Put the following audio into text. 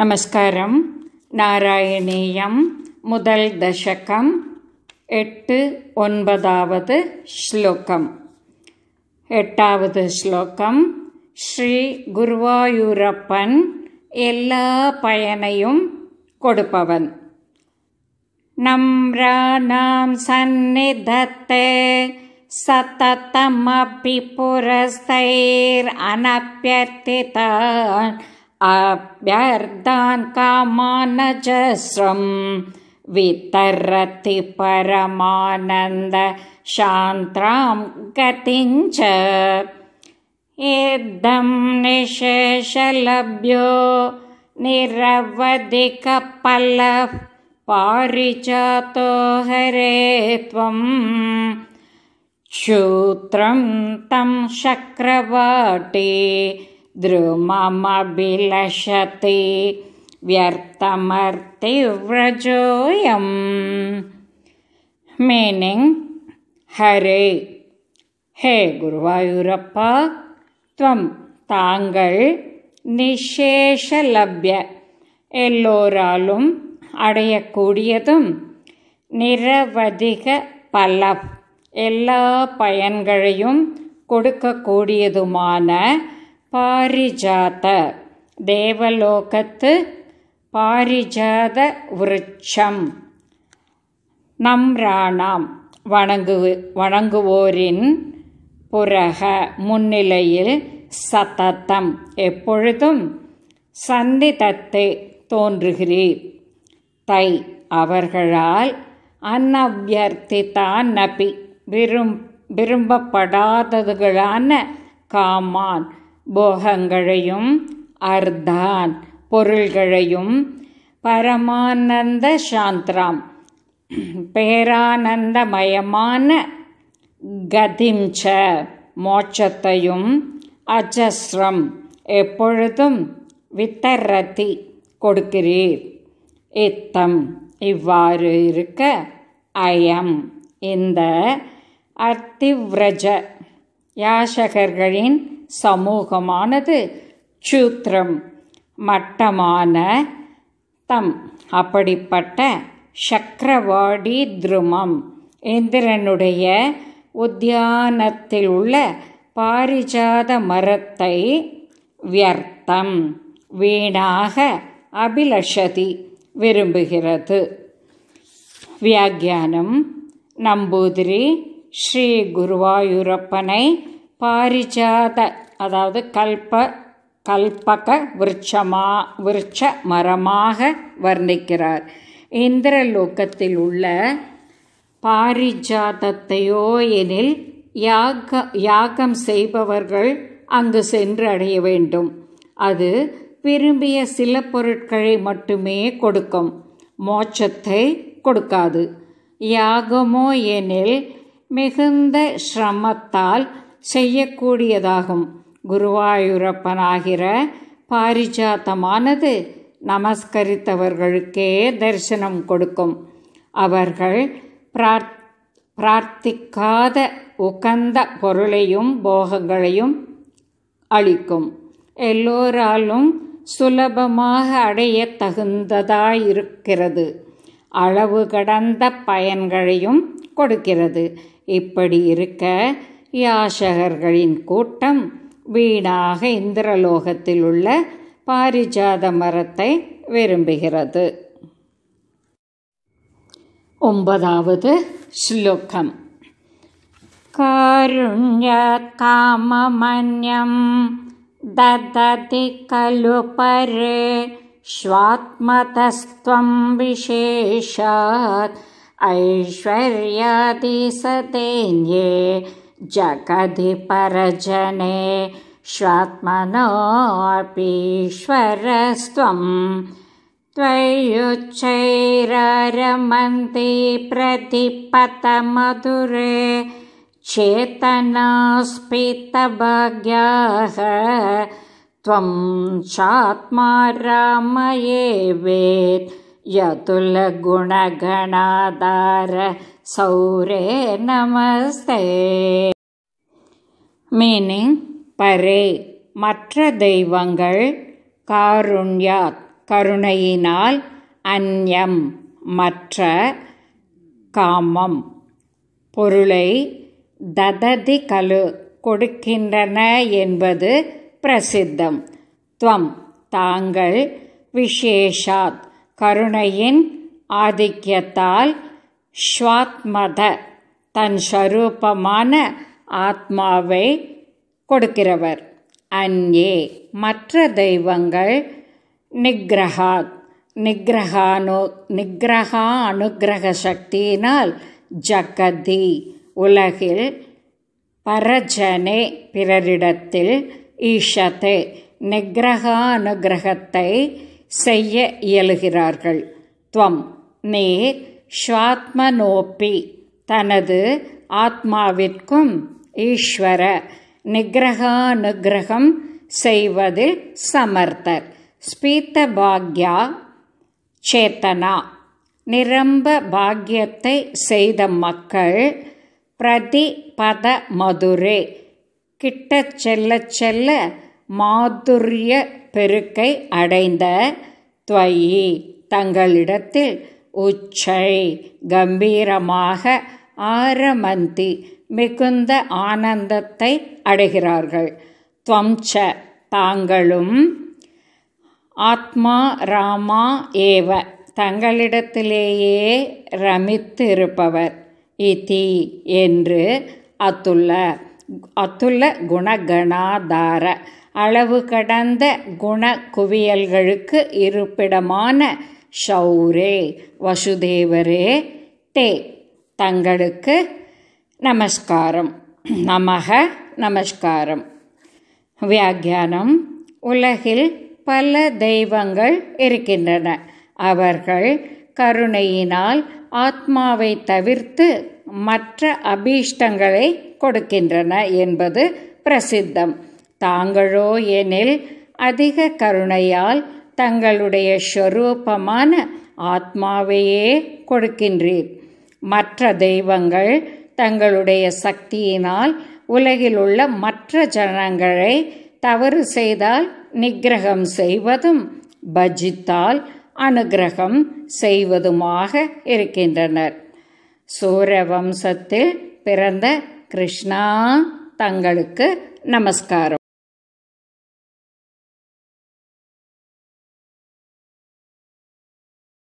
நமஸ்காரம் நாராயணேயம் முதல் தசகம் எட்டு ஒன்பதாவது ஸ்லோகம் எட்டாவது ஸ்லோகம் ஸ்ரீ குருவாயூரப்பன் எல்லா பயனையும் கொடுப்பவன் நம்ராணாம் சந்நிதத்தே சததமபி புரஸ்தைர் அனப்பியர்த்திதான் अभ्यर्थान् कामानचस्रं वितरति शान्त्रां गतिं च एदम् निशेषलभ्यो निरवधिकपलः हरे त्वम् शूत्रं तं शक्रवाटी வியர்த்தமர்த்தி व्यर्थमर्तिव्रजोऽयम् மீனிங் ஹரே ஹே குருவாயூரப்பா துவம் தாங்கள் நிஷேஷலப்ய எல்லோராலும் அடையக்கூடியதும் நிரவதிக பல எல்லா பயன்களையும் கொடுக்கக்கூடியதுமான பாரிஜாத தேவலோகத்து பாரிஜாத விருட்சம் நம்ராணாம் வணங்கு வணங்குவோரின் புறக முன்னிலையில் சததம் எப்பொழுதும் சந்திதத்தை தோன்றுகிறீர் தை அவர்களால் அன்னவியர்த்தித்தான் நபி விரும் விரும்பப்படாததுகளான காமான் போகங்களையும் அர்தான் பொருள்களையும் பரமானந்த சாந்திராம் பேரானந்தமயமான கதிம்ச மோட்சத்தையும் அஜஸ்ரம் எப்பொழுதும் வித்தரத்தி கொடுக்கிறீர் இத்தம் இவ்வாறு இருக்க அயம் இந்த அத்திவ்ரஜ யாசகர்களின் சமூகமானது சூத்திரம் மட்டமான தம் அப்படிப்பட்ட சக்கரவாடி திருமம் இந்திரனுடைய உத்தியானத்தில் உள்ள பாரிஜாத மரத்தை வியர்த்தம் வீணாக அபிலஷதி விரும்புகிறது வியாக்கியானம் நம்பூதிரி ஸ்ரீ குருவாயூரப்பனை பாரிஜாத அதாவது கல்ப கல்பக விருட்சமா விருட்ச மரமாக வர்ணிக்கிறார் இந்திரலோகத்தில் உள்ள பாரிஜாதத்தையோ எனில் யாக யாகம் செய்பவர்கள் அங்கு சென்று அடைய வேண்டும் அது விரும்பிய சில பொருட்களை மட்டுமே கொடுக்கும் மோட்சத்தை கொடுக்காது யாகமோ எனில் மிகுந்த சிரமத்தால் செய்யக்கூடியதாகும் குருவாயூரப்பனாகிற பாரிஜாத்தமானது நமஸ்கரித்தவர்களுக்கே தரிசனம் கொடுக்கும் அவர்கள் பிரார்த் பிரார்த்திக்காத உகந்த பொருளையும் போகங்களையும் அளிக்கும் எல்லோராலும் சுலபமாக அடைய தகுந்ததாயிருக்கிறது அளவு கடந்த பயன்களையும் கொடுக்கிறது இப்படி இருக்க யாஷகர்களின் கூட்டம் வீணாக இந்திரலோகத்தில் உள்ள பாரிஜாத மரத்தை விரும்புகிறது ഒമ്പതാവത് ശ്ലോകം കാരുണ്യകാമമന്യം ദദതി ഖലു പരേ ശ്വാത്മതസ്ത്വം വിശേഷാത് ഐശ്വര്യാതി സതേന്യേ जगदि परजने स्वात्मनोऽपीश्वरस्त्वम् त्वयुच्चैरमन्ति प्रतिपतमधुरे चेतनास्पितभग्याः त्वम् चात्मा वेत् यतुलगुणगणाधार சௌரே நமஸ்தே மீனிங் பரே மற்ற தெய்வங்கள் காருண்யா கருணையினால் அந்யம் மற்ற காமம் பொருளை தததி கலு கொடுக்கின்றன என்பது பிரசித்தம் துவம் தாங்கள் விசேஷாத் கருணையின் ஆதிக்கியத்தால் ஸ்வாத்மத தன் ஸ்வரூபமான ஆத்மாவை கொடுக்கிறவர் அந்நே மற்ற தெய்வங்கள் நிக்ரஹாத் நிக்ரஹானு நிக்ரஹா அனுகிரக சக்தியினால் ஜகதி உலகில் பரஜனே பிறரிடத்தில் ஈஷத்தை நிக்ரகா அனுகிரகத்தை செய்ய இயலுகிறார்கள் துவம் நீர் ஸ்வாத்மனோப்பி தனது ஆத்மாவிற்கும் ஈஸ்வர நிகிரகானுகிரகம் செய்வதில் சமர்த்தர் ஸ்பீத்த பாக்யா சேத்தனா நிரம்ப பாக்கியத்தை செய்த மக்கள் பிரதி பத மதுரே கிட்ட செல்ல செல்ல மாதுரிய பெருக்கை அடைந்த துவயி தங்களிடத்தில் உச்சை கம்பீரமாக ஆரமந்தி மிகுந்த ஆனந்தத்தை அடைகிறார்கள் துவம்ச தாங்களும் ஆத்மா ராமா ஏவ தங்களிடத்திலேயே ரமித்து இருப்பவர் இதி என்று அத்துள்ள அத்துள்ள குணகணாதார அளவு கடந்த குண குவியல்களுக்கு இருப்பிடமான ஷௌரே வசுதேவரே தே தங்களுக்கு நமஸ்காரம் நமக நமஸ்காரம் வியாக்கியானம் உலகில் பல தெய்வங்கள் இருக்கின்றன அவர்கள் கருணையினால் ஆத்மாவை தவிர்த்து மற்ற அபீஷ்டங்களை கொடுக்கின்றன என்பது பிரசித்தம் தாங்களோ எனில் அதிக கருணையால் தங்களுடைய ஸ்வரூபமான ஆத்மாவையே கொடுக்கின்றீர் மற்ற தெய்வங்கள் தங்களுடைய சக்தியினால் உலகில் உள்ள மற்ற ஜனங்களை தவறு செய்தால் நிகிரகம் செய்வதும் பஜித்தால் அனுகிரகம் செய்வதுமாக இருக்கின்றனர் சூரவம்சத்தில் பிறந்த கிருஷ்ணா தங்களுக்கு நமஸ்காரம்